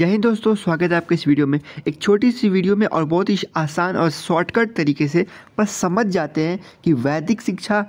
जय हिंद दोस्तों स्वागत है आपके इस वीडियो में एक छोटी सी वीडियो में और बहुत ही आसान और शॉर्टकट तरीके से बस समझ जाते हैं कि वैदिक शिक्षा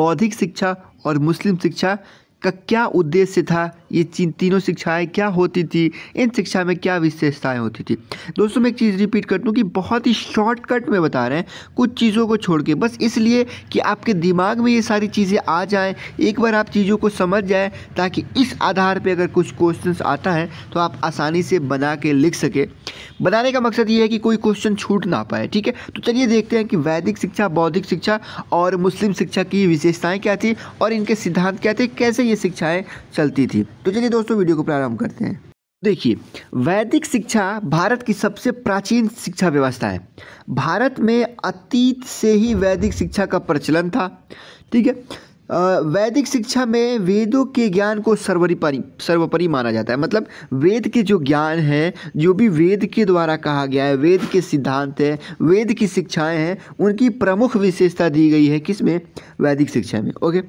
बौद्धिक शिक्षा और मुस्लिम शिक्षा का क्या उद्देश्य था ये तीनों शिक्षाएं क्या होती थी इन शिक्षा में क्या विशेषताएं होती थी दोस्तों मैं एक चीज़ रिपीट करता हूँ कि बहुत ही शॉर्टकट में बता रहे हैं कुछ चीज़ों को छोड़ के बस इसलिए कि आपके दिमाग में ये सारी चीज़ें आ जाएँ एक बार आप चीज़ों को समझ जाएँ ताकि इस आधार पर अगर कुछ क्वेश्चन आता है तो आप आसानी से बना के लिख सके बनाने का मकसद ये है कि कोई क्वेश्चन छूट ना पाए ठीक है तो चलिए देखते हैं कि वैदिक शिक्षा बौद्धिक शिक्षा और मुस्लिम शिक्षा की विशेषताएं क्या थी और इनके सिद्धांत क्या थे कैसे ये शिक्षाएं चलती थी तो चलिए दोस्तों वीडियो को प्रारंभ करते हैं देखिए वैदिक शिक्षा भारत की सबसे प्राचीन शिक्षा व्यवस्था है भारत में अतीत से ही वैदिक शिक्षा का प्रचलन था ठीक है वैदिक शिक्षा में वेदों के ज्ञान को सर्वरिपरि सर्वोपरि माना जाता है मतलब वेद के जो ज्ञान है जो भी वेद के द्वारा कहा गया है वेद के सिद्धांत है वेद की शिक्षाएं हैं उनकी प्रमुख विशेषता दी गई है किस में वैदिक शिक्षा में ओके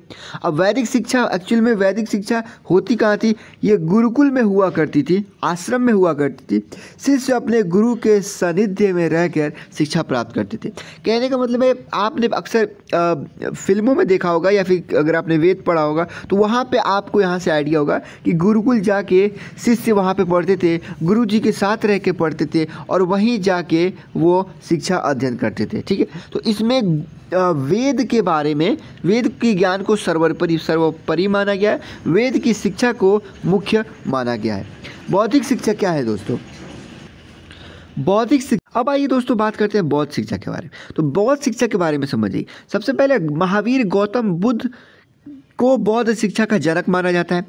अब वैदिक शिक्षा एक्चुअल में वैदिक शिक्षा होती कहाँ थी ये गुरुकुल में हुआ करती थी आश्रम में हुआ करती थी शिष्य अपने गुरु के सानिध्य में रहकर शिक्षा प्राप्त करते थे कहने का मतलब है आपने अक्सर फिल्मों में देखा होगा या फिर अगर आपने वेद पढ़ा होगा तो वहाँ पे आपको यहाँ से आइडिया होगा कि गुरुकुल जाके शिष्य वहाँ पे पढ़ते थे गुरु जी के साथ रह के पढ़ते थे और वहीं जाके वो शिक्षा अध्ययन करते थे ठीक है तो इसमें वेद के बारे में वेद के ज्ञान को सर्वोपरि सर्वोपरि माना गया है वेद की शिक्षा को मुख्य माना गया है बौद्धिक शिक्षा क्या है दोस्तों बौद्धिक शिक्षा अब आइए दोस्तों बात करते हैं बौद्ध शिक्षा के बारे में तो बौद्ध शिक्षा के बारे में समझिए सबसे पहले महावीर गौतम बुद्ध को बौद्ध शिक्षा का जनक माना जाता है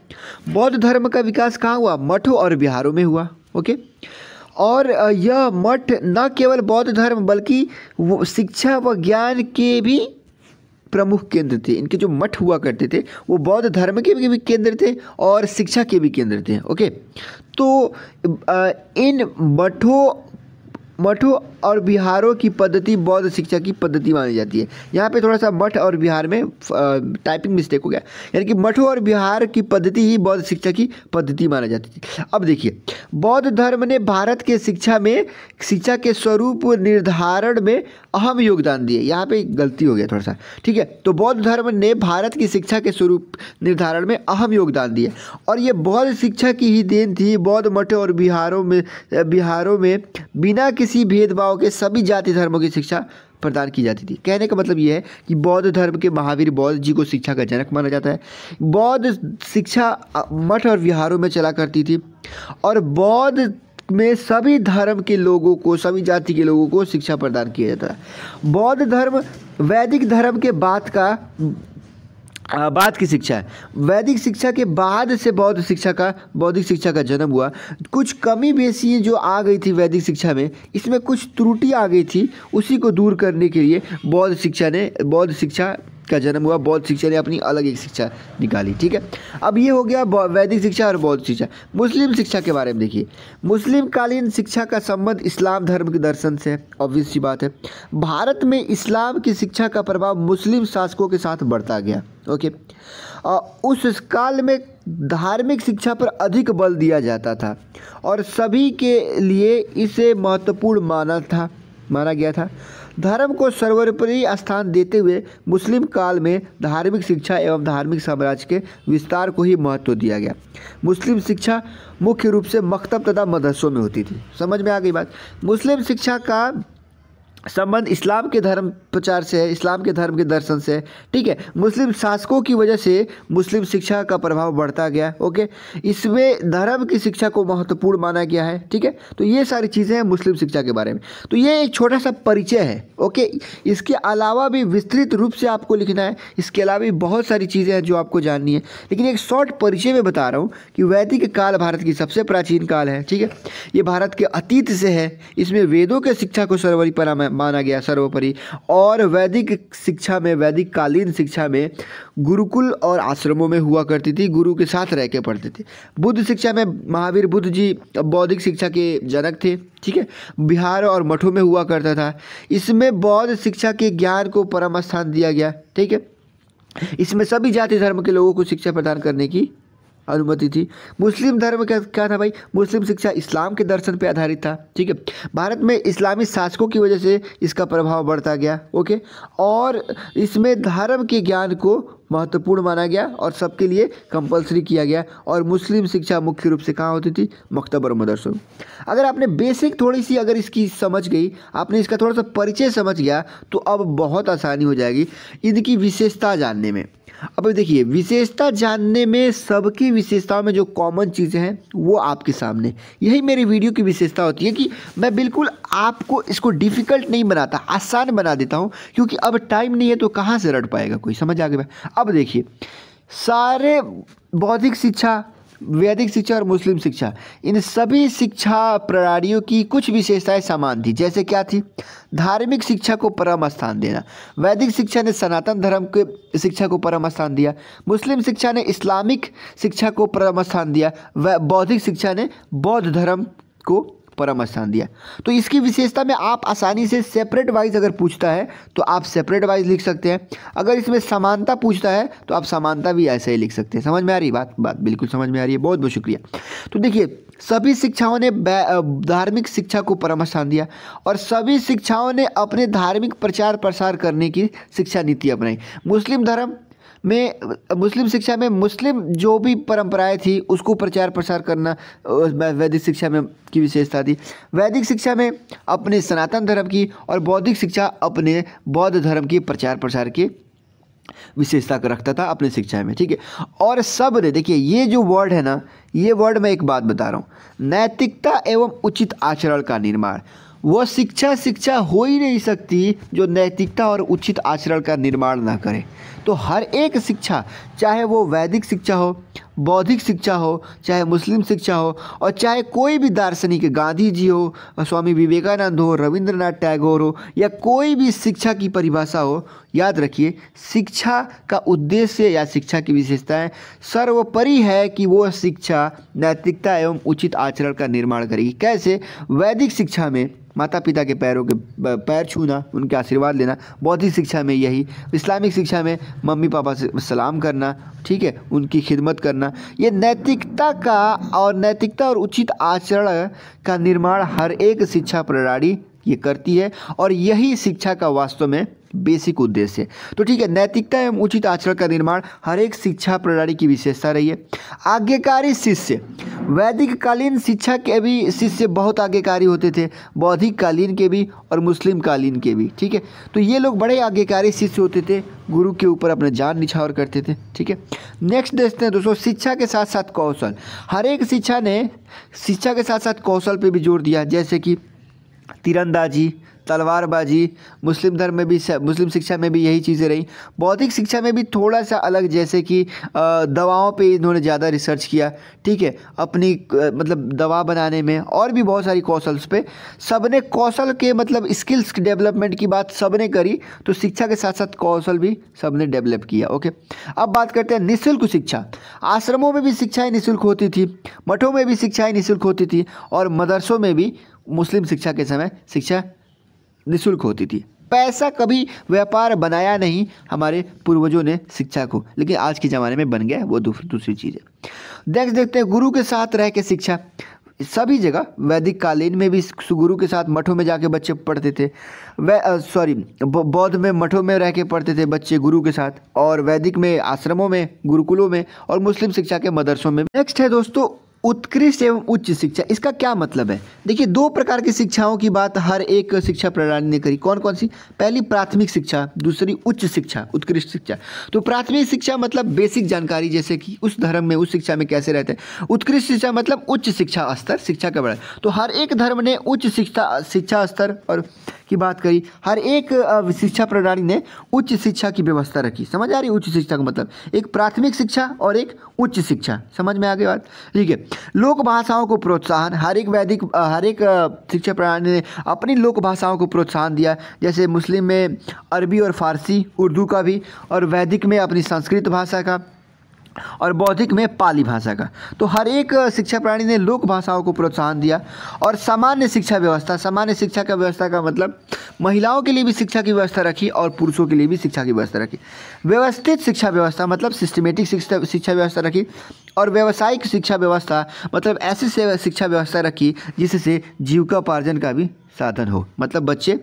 बौद्ध धर्म का विकास कहाँ हुआ मठों और बिहारों में हुआ ओके और यह मठ न केवल बौद्ध धर्म बल्कि शिक्षा व ज्ञान के भी प्रमुख केंद्र थे इनके जो मठ हुआ करते थे वो बौद्ध धर्म के भी केंद्र थे और शिक्षा के भी केंद्र थे ओके तो इन मठों मठों और बिहारों की पद्धति बौद्ध शिक्षा की पद्धति मानी जाती है यहाँ पे थोड़ा सा मठ और बिहार में टाइपिंग मिस्टेक हो गया यानी कि मठों और बिहार की पद्धति ही बौद्ध शिक्षा की पद्धति मानी जाती थी अब देखिए बौद्ध धर्म ने भारत के शिक्षा में शिक्षा के स्वरूप निर्धारण में अहम योगदान दिए यहाँ पर गलती हो गया थोड़ा सा ठीक है तो बौद्ध धर्म ने भारत की शिक्षा के स्वरूप निर्धारण में अहम योगदान दिए और ये बौद्ध शिक्षा की ही देन थी बौद्ध मठों और बिहारों में बिहारों में बिना किसी भेदभाव के सभी जाति धर्मों की शिक्षा प्रदान की जाती थी कहने का मतलब यह है कि बौद्ध धर्म के महावीर बौद्ध जी को शिक्षा का जनक माना जाता है बौद्ध शिक्षा मठ और विहारों में चला करती थी और बौद्ध में सभी धर्म के लोगों को सभी जाति के लोगों को शिक्षा प्रदान किया जाता है बौद्ध धर्म वैदिक धर्म के बाद का बाद की शिक्षा है वैदिक शिक्षा के बाद से बौद्ध शिक्षा का बौद्धिक शिक्षा का जन्म हुआ कुछ कमी बेसी जो आ गई थी वैदिक शिक्षा में इसमें कुछ त्रुटि आ गई थी उसी को दूर करने के लिए बौद्ध शिक्षा ने बौद्ध शिक्षा का जन्म हुआ बौद्ध शिक्षा ने अपनी अलग एक शिक्षा निकाली ठीक है अब ये हो गया वैदिक शिक्षा और बौद्ध शिक्षा मुस्लिम शिक्षा के बारे में देखिए मुस्लिम कालीन शिक्षा का संबंध इस्लाम धर्म के दर्शन से है ऑब्वियस सी बात है भारत में इस्लाम की शिक्षा का प्रभाव मुस्लिम शासकों के साथ बढ़ता गया ओके उस काल में धार्मिक शिक्षा पर अधिक बल दिया जाता था और सभी के लिए इसे महत्वपूर्ण माना था माना गया था धर्म को सर्वोपरि स्थान देते हुए मुस्लिम काल में धार्मिक शिक्षा एवं धार्मिक साम्राज्य के विस्तार को ही महत्व दिया गया मुस्लिम शिक्षा मुख्य रूप से मकतब तथा मदरसों में होती थी समझ में आ गई बात मुस्लिम शिक्षा का संबंध इस्लाम के धर्म प्रचार से है इस्लाम के धर्म के दर्शन से है ठीक है मुस्लिम शासकों की वजह से मुस्लिम शिक्षा का प्रभाव बढ़ता गया ओके इसमें धर्म की शिक्षा को महत्वपूर्ण माना गया है ठीक है तो ये सारी चीज़ें हैं मुस्लिम शिक्षा के बारे में तो ये एक छोटा सा परिचय है ओके इसके अलावा भी विस्तृत रूप से आपको लिखना है इसके अलावा भी बहुत सारी चीज़ें हैं जो आपको जाननी है लेकिन एक शॉर्ट परिचय में बता रहा हूँ कि वैदिक काल भारत की सबसे प्राचीन काल है ठीक है ये भारत के अतीत से है इसमें वेदों के शिक्षा को सर्वोपरि माना गया सर्वोपरि और वैदिक शिक्षा में वैदिक कालीन शिक्षा में गुरुकुल और आश्रमों में हुआ करती थी गुरु के साथ रह के पढ़ते थे बुद्ध शिक्षा में महावीर बुद्ध जी बौद्धिक शिक्षा के जनक थे ठीक है बिहार और मठों में हुआ करता था इसमें बौद्ध शिक्षा के ज्ञान को परम स्थान दिया गया ठीक है इसमें सभी जाति धर्म के लोगों को शिक्षा प्रदान करने की अनुमति थी मुस्लिम धर्म का क्या था भाई मुस्लिम शिक्षा इस्लाम के दर्शन पर आधारित था ठीक है भारत में इस्लामी शासकों की वजह से इसका प्रभाव बढ़ता गया ओके और इसमें धर्म के ज्ञान को महत्वपूर्ण माना गया और सबके लिए कंपलसरी किया गया और मुस्लिम शिक्षा मुख्य रूप से कहाँ होती थी मकतब और मदरसों अगर आपने बेसिक थोड़ी सी अगर इसकी समझ गई आपने इसका थोड़ा सा परिचय समझ गया तो अब बहुत आसानी हो जाएगी इनकी विशेषता जानने में अब देखिए विशेषता जानने में सबकी विशेषताओं में जो कॉमन चीज़ें हैं वो आपके सामने यही मेरी वीडियो की विशेषता होती है कि मैं बिल्कुल आपको इसको डिफ़िकल्ट नहीं बनाता आसान बना देता हूँ क्योंकि अब टाइम नहीं है तो कहाँ से रट पाएगा कोई समझ आ गया अब देखिए सारे बौद्धिक शिक्षा वैदिक शिक्षा और मुस्लिम शिक्षा इन सभी शिक्षा प्रणालियों की कुछ विशेषताएं समान थी जैसे क्या थी धार्मिक शिक्षा को परम स्थान देना वैदिक शिक्षा ने सनातन धर्म के शिक्षा को परम स्थान दिया मुस्लिम शिक्षा ने इस्लामिक शिक्षा को परम स्थान दिया व बौद्धिक शिक्षा ने बौद्ध धर्म को परम स्थान दिया तो इसकी विशेषता में आप आसानी से सेपरेट वाइज अगर पूछता है तो आप सेपरेट वाइज लिख सकते हैं अगर इसमें समानता पूछता है तो आप समानता भी ऐसे ही लिख सकते हैं समझ में आ रही बात बात बिल्कुल समझ में आ रही है बहुत बहुत शुक्रिया तो देखिए सभी शिक्षाओं ने धार्मिक शिक्षा को परम स्थान दिया और सभी शिक्षाओं ने अपने धार्मिक प्रचार प्रसार करने की शिक्षा नीति अपनाई मुस्लिम धर्म में मुस्लिम शिक्षा में मुस्लिम जो भी परंपराएं थी उसको प्रचार प्रसार करना वैदिक शिक्षा में की विशेषता थी वैदिक शिक्षा में अपने सनातन धर्म की और बौद्धिक शिक्षा अपने बौद्ध धर्म की प्रचार प्रसार की विशेषता रखता था अपने शिक्षा में ठीक है और सब ने देखिए ये जो वर्ड है ना ये वर्ड मैं एक बात बता रहा हूँ नैतिकता एवं उचित आचरण का निर्माण वह शिक्षा शिक्षा हो ही नहीं सकती जो नैतिकता और उचित आचरण का निर्माण ना करे तो हर एक शिक्षा चाहे वो वैदिक शिक्षा हो बौद्धिक शिक्षा हो चाहे मुस्लिम शिक्षा हो और चाहे कोई भी दार्शनिक गांधी जी हो स्वामी विवेकानंद हो रविंद्रनाथ टैगोर हो या कोई भी शिक्षा की परिभाषा हो याद रखिए शिक्षा का उद्देश्य या शिक्षा की विशेषताएं सर्वोपरि है कि वो शिक्षा नैतिकता एवं उचित आचरण का निर्माण करेगी कैसे वैदिक शिक्षा में माता पिता के पैरों के पैर छूना उनके आशीर्वाद लेना बौद्धिक शिक्षा में यही इस्लामिक शिक्षा में मम्मी पापा से सलाम करना ठीक है उनकी खिदमत करना ये नैतिकता का और नैतिकता और उचित आचरण का निर्माण हर एक शिक्षा प्रणाली ये करती है और यही शिक्षा का वास्तव में बेसिक उद्देश्य है तो ठीक है नैतिकता एवं उचित आचरण का निर्माण हर एक शिक्षा प्रणाली की विशेषता रही है आज्ञाकारी शिष्य वैदिक कालीन शिक्षा के भी शिष्य बहुत आज्ञाकारी होते थे बौद्धिक कालीन के भी और मुस्लिम कालीन के भी ठीक है तो ये लोग बड़े आज्ञाकारी शिष्य होते थे गुरु के ऊपर अपना जान निछावर करते थे ठीक है नेक्स्ट देखते हैं दोस्तों शिक्षा के साथ साथ कौशल हर एक शिक्षा ने शिक्षा के साथ साथ कौशल पर भी जोर दिया जैसे कि तीरंदाजी तलवारबाजी मुस्लिम धर्म में भी मुस्लिम शिक्षा में भी यही चीज़ें रही बौद्धिक शिक्षा में भी थोड़ा सा अलग जैसे कि दवाओं पे इन्होंने ज़्यादा रिसर्च किया ठीक है अपनी मतलब दवा बनाने में और भी बहुत सारी कौशल्स पे सब ने कौशल के मतलब स्किल्स डेवलपमेंट की बात सब ने करी तो शिक्षा के साथ साथ कौशल भी सब ने डेवलप किया ओके अब बात करते हैं निःशुल्क शिक्षा आश्रमों में भी शिक्षाएँ निःशुल्क होती थी मठों में भी शिक्षाएँ निःशुल्क होती थी और मदरसों में भी मुस्लिम शिक्षा के समय शिक्षा निःशुल्क होती थी पैसा कभी व्यापार बनाया नहीं हमारे पूर्वजों ने शिक्षा को लेकिन आज के ज़माने में बन गया वो दूसरी चीज़ है नेक्स्ट देखते हैं गुरु के साथ रह के शिक्षा सभी जगह वैदिक कालीन में भी गुरु के साथ मठों में जाके बच्चे पढ़ते थे वै सॉरी बौद्ध में मठों में रह के पढ़ते थे बच्चे गुरु के साथ और वैदिक में आश्रमों में गुरुकुलों में और मुस्लिम शिक्षा के मदरसों में नेक्स्ट है दोस्तों उत्कृष्ट एवं उच्च शिक्षा इसका क्या मतलब है देखिए दो प्रकार की शिक्षाओं की बात हर एक शिक्षा प्रणाली ने करी कौन कौन सी पहली प्राथमिक शिक्षा दूसरी उच्च शिक्षा उत्कृष्ट शिक्षा तो प्राथमिक शिक्षा मतलब बेसिक जानकारी जैसे कि उस धर्म में उस शिक्षा में कैसे रहते हैं उत्कृष्ट शिक्षा मतलब उच्च शिक्षा स्तर शिक्षा का बड़ा तो हर एक धर्म ने उच्च शिक्षा शिक्षा स्तर और की बात करी हर एक शिक्षा प्रणाली ने उच्च शिक्षा की व्यवस्था रखी समझ आ रही उच्च शिक्षा का मतलब एक प्राथमिक शिक्षा और एक उच्च शिक्षा समझ में आ गई बात ठीक है लोक भाषाओं को प्रोत्साहन हर एक वैदिक हर एक शिक्षा प्रणाली ने अपनी लोक भाषाओं को प्रोत्साहन दिया जैसे मुस्लिम में अरबी और फारसी उर्दू का भी और वैदिक में अपनी संस्कृत भाषा का और बौद्धिक में पाली भाषा का तो हर एक शिक्षा प्रणाली ने लोक भाषाओं को प्रोत्साहन दिया और सामान्य शिक्षा व्यवस्था सामान्य शिक्षा का व्यवस्था का मतलब महिलाओं के लिए भी शिक्षा की व्यवस्था रखी और पुरुषों के लिए भी शिक्षा की व्यवस्था रखी व्यवस्थित शिक्षा व्यवस्था मतलब सिस्टमेटिक शिक्षा व्यवस्था रखी और व्यावसायिक शिक्षा व्यवस्था मतलब ऐसी शिक्षा व्यवस्था रखी जिससे जीविकोपार्जन का भी साधन हो मतलब बच्चे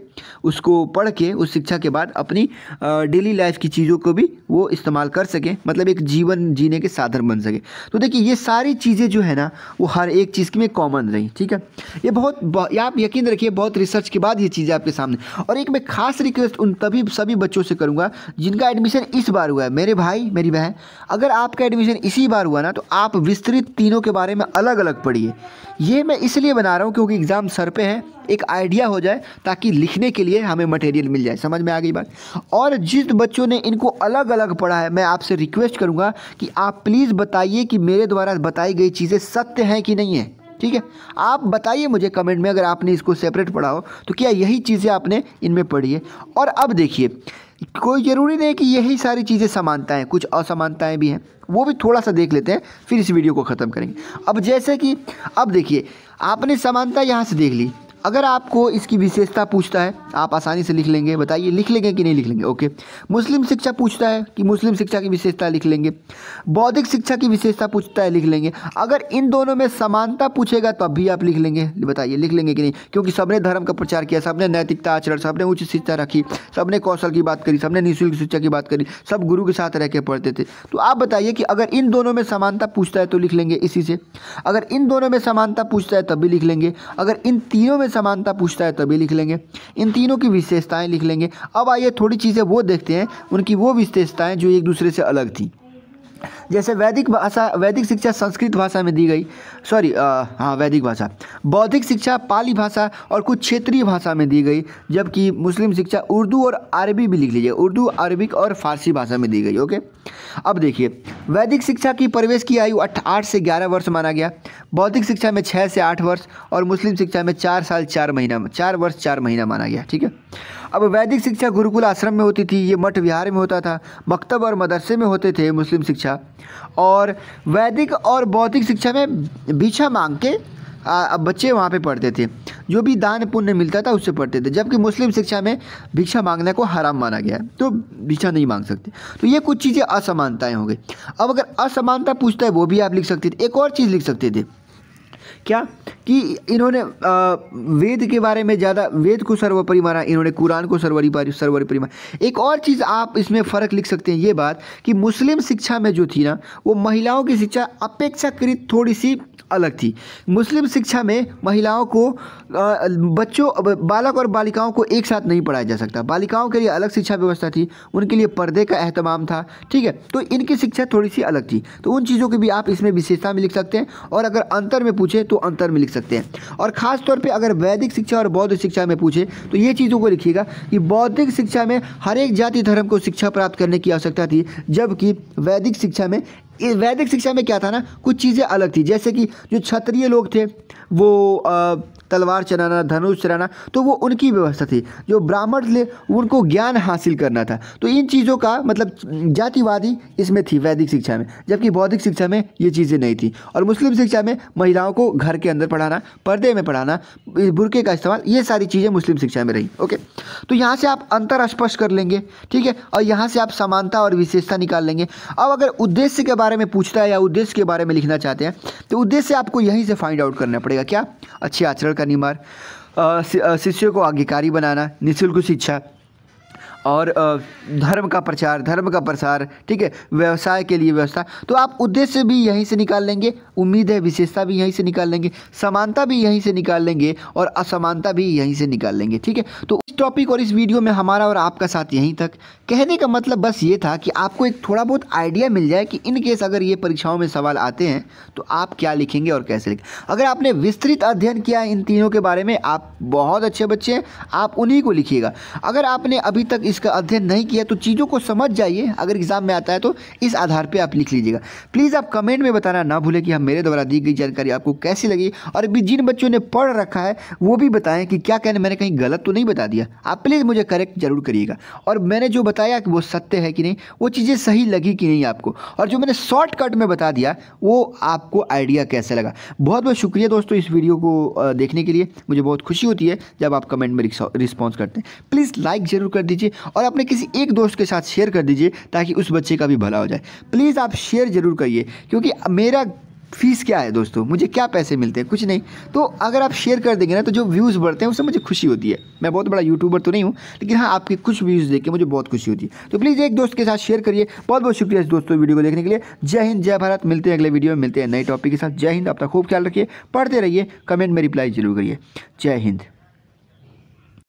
उसको पढ़ के उस शिक्षा के बाद अपनी डेली लाइफ की चीज़ों को भी वो इस्तेमाल कर सकें मतलब एक जीवन जीने के साधन बन सके तो देखिए ये सारी चीज़ें जो है ना वो हर एक चीज़ में कॉमन रही ठीक है ये बहुत आप यकीन रखिए बहुत रिसर्च के बाद ये चीज़ें आपके सामने और एक मैं खास रिक्वेस्ट उन तभी सभी बच्चों से करूँगा जिनका एडमिशन इस बार हुआ है मेरे भाई मेरी बहन अगर आपका एडमिशन इसी बार हुआ ना तो आप विस्तृत तीनों के बारे में अलग अलग पढ़िए ये मैं इसलिए बना रहा हूँ क्योंकि एग्ज़ाम सर पे है एक आइडिया हो जाए ताकि लिखने के लिए हमें मटेरियल मिल जाए समझ में आ गई बात और जिस बच्चों ने इनको अलग अलग पढ़ा है मैं आपसे रिक्वेस्ट करूँगा कि आप प्लीज़ बताइए कि मेरे द्वारा बताई गई चीज़ें सत्य हैं कि नहीं है ठीक है आप बताइए मुझे कमेंट में अगर आपने इसको सेपरेट पढ़ा हो तो क्या यही चीज़ें आपने इनमें पढ़ी है और अब देखिए कोई ज़रूरी नहीं कि यही सारी चीज़ें समानताएँ कुछ असमानताएँ भी हैं वो भी थोड़ा सा देख लेते हैं फिर इस वीडियो को ख़त्म करेंगे अब जैसे कि अब देखिए आपने समानता यहाँ से देख ली अगर आपको इसकी विशेषता पूछता है आप आसानी से लिख लेंगे बताइए लिख लेंगे कि नहीं लिख लेंगे ओके मुस्लिम शिक्षा पूछता है कि मुस्लिम शिक्षा की विशेषता लिख लेंगे बौद्धिक शिक्षा की विशेषता पूछता है लिख लेंगे अगर इन दोनों में समानता पूछेगा तब भी आप लिख लेंगे बताइए लिख लेंगे कि नहीं क्योंकि सबने धर्म का प्रचार किया सबने नैतिकता आचरण सबने उच्च शिक्षा रखी सबने कौशल की बात करी सबने निःशुल्क शिक्षा की बात करी सब गुरु के साथ रह के पढ़ते थे तो आप बताइए कि अगर इन दोनों में समानता पूछता है तो लिख लेंगे इसी से अगर इन दोनों में समानता पूछता है तब भी लिख लेंगे अगर इन तीनों में समानता पूछता है तभी लिख लेंगे इन तीनों की विशेषताएं लिख लेंगे अब आइए थोड़ी चीज़ें वो देखते हैं उनकी वो विशेषताएं जो एक दूसरे से अलग थी जैसे वैदिक भाषा वैदिक शिक्षा संस्कृत भाषा में दी गई सॉरी हाँ वैदिक भाषा बौद्धिक शिक्षा पाली भाषा और कुछ क्षेत्रीय भाषा में दी गई जबकि मुस्लिम शिक्षा उर्दू और अरबी भी लिख लीजिए उर्दू अरबिक और फारसी भाषा में दी गई ओके अब देखिए वैदिक शिक्षा की प्रवेश की आयु आठ से ग्यारह वर्ष माना गया बौद्धिक शिक्षा में छः से आठ वर्ष और मुस्लिम शिक्षा में चार साल चार महीना चार वर्ष चार महीना माना गया ठीक है अब वैदिक शिक्षा गुरुकुल आश्रम में होती थी ये मठ विहार में होता था मकतब और मदरसे में होते थे मुस्लिम शिक्षा और वैदिक और बौद्धिक शिक्षा में भीछा मांग के अब बच्चे वहाँ पे पढ़ते थे जो भी दान पुण्य मिलता था उससे पढ़ते थे जबकि मुस्लिम शिक्षा में भिक्षा मांगने को हराम माना गया है तो भिक्षा नहीं मांग सकते तो ये कुछ चीज़ें असमानताएं हो गई अब अगर असमानता पूछता है वो भी आप लिख सकते थे एक और चीज़ लिख सकते थे क्या कि इन्होंने वेद के बारे में ज़्यादा वेद को सर्वोपरि माना इन्होंने कुरान को सर्वोपरि सर्वोपरि माना एक और चीज़ आप इसमें फ़र्क लिख सकते हैं ये बात कि मुस्लिम शिक्षा में जो थी ना वो महिलाओं की शिक्षा अपेक्षाकृत थोड़ी सी अलग थी मुस्लिम शिक्षा में महिलाओं को बच्चों बालक और बालिकाओं को एक साथ नहीं पढ़ाया जा सकता बालिकाओं के लिए अलग शिक्षा व्यवस्था थी उनके लिए पर्दे का अहतमाम था ठीक है तो इनकी शिक्षा थोड़ी सी अलग थी तो उन चीज़ों की भी आप इसमें विशेषता में लिख सकते हैं और अगर अंतर में पूछे तो अंतर में लिख सकते हैं और ख़ास तौर पे अगर वैदिक शिक्षा और बौद्ध शिक्षा में पूछे तो ये चीज़ों को लिखिएगा कि बौद्धिक शिक्षा में हर एक जाति धर्म को शिक्षा प्राप्त करने की आवश्यकता थी जबकि वैदिक शिक्षा में वैदिक शिक्षा में क्या था ना कुछ चीज़ें अलग थी जैसे कि जो क्षत्रिय लोग थे वो तलवार चलाना धनुष चलाना तो वो उनकी व्यवस्था थी जो ब्राह्मण थे उनको ज्ञान हासिल करना था तो इन चीज़ों का मतलब जातिवादी इसमें थी वैदिक शिक्षा में जबकि बौद्धिक शिक्षा में ये चीज़ें नहीं थी और मुस्लिम शिक्षा में महिलाओं को घर के अंदर पढ़ाना पर्दे में पढ़ाना बुरके का इस्तेमाल ये सारी चीज़ें मुस्लिम शिक्षा में रही ओके तो यहाँ से आप अंतर स्पष्ट कर लेंगे ठीक है और यहाँ से आप समानता और विशेषता निकाल लेंगे अब अगर उद्देश्य के बारे में पूछता है या उद्देश्य के बारे में लिखना चाहते हैं तो उद्देश्य आपको यहीं से फाइंड आउट करना पड़ेगा क्या अच्छे आचरण का निर्माण शिष्यों को आज्ञाकारी बनाना निःशुल्क शिक्षा और धर्म का प्रचार धर्म का प्रसार ठीक है व्यवसाय के लिए व्यवस्था तो आप उद्देश्य भी यहीं से निकाल लेंगे उम्मीद है विशेषता भी यहीं से निकाल लेंगे समानता भी यहीं से निकाल लेंगे और असमानता भी यहीं से निकाल लेंगे ठीक है तो इस टॉपिक और इस वीडियो में हमारा और आपका साथ यहीं तक कहने का मतलब बस ये था कि आपको एक थोड़ा बहुत आइडिया मिल जाए कि इन केस अगर ये परीक्षाओं में सवाल आते हैं तो आप क्या लिखेंगे और कैसे लिखेंगे अगर आपने विस्तृत अध्ययन किया है इन तीनों के बारे में आप बहुत अच्छे बच्चे हैं आप उन्हीं को लिखिएगा अगर आपने अभी तक इसका अध्ययन नहीं किया तो चीज़ों को समझ जाइए अगर एग्ज़ाम में आता है तो इस आधार पर आप लिख लीजिएगा प्लीज़ आप कमेंट में बताना ना भूलें कि हम मेरे द्वारा दी गई जानकारी आपको कैसी लगी और भी जिन बच्चों ने पढ़ रखा है वो भी बताएं कि क्या कहने मैंने कहीं गलत तो नहीं बता दिया आप प्लीज़ मुझे करेक्ट जरूर करिएगा और मैंने जो बताया कि वो सत्य है कि नहीं वो चीज़ें सही लगी कि नहीं आपको और जो मैंने शॉर्टकट में बता दिया वो आपको आइडिया कैसे लगा बहुत बहुत शुक्रिया दोस्तों इस वीडियो को देखने के लिए मुझे बहुत खुशी होती है जब आप कमेंट में रिस्पॉन्स करते हैं प्लीज़ लाइक ज़रूर कर दीजिए और अपने किसी एक दोस्त के साथ शेयर कर दीजिए ताकि उस बच्चे का भी भला हो जाए प्लीज़ आप शेयर ज़रूर करिए क्योंकि मेरा फीस क्या है दोस्तों मुझे क्या पैसे मिलते हैं कुछ नहीं तो अगर आप शेयर कर देंगे ना तो जो व्यूज़ बढ़ते हैं उससे मुझे खुशी होती है मैं बहुत बड़ा यूट्यूबर तो नहीं हूँ लेकिन हाँ आपके कुछ व्यूज़ देख के मुझे बहुत खुशी होती है तो प्लीज़ एक दोस्त के साथ शेयर करिए बहुत बहुत शुक्रिया इस दोस्तों वीडियो को देखने के लिए जय हिंद जय भारत मिलते हैं अगले वीडियो में मिलते हैं नए टॉपिक के साथ जय हिंद आपका खूब ख्याल रखिए पढ़ते रहिए कमेंट में रिप्लाई जरूर करिए जय हिंद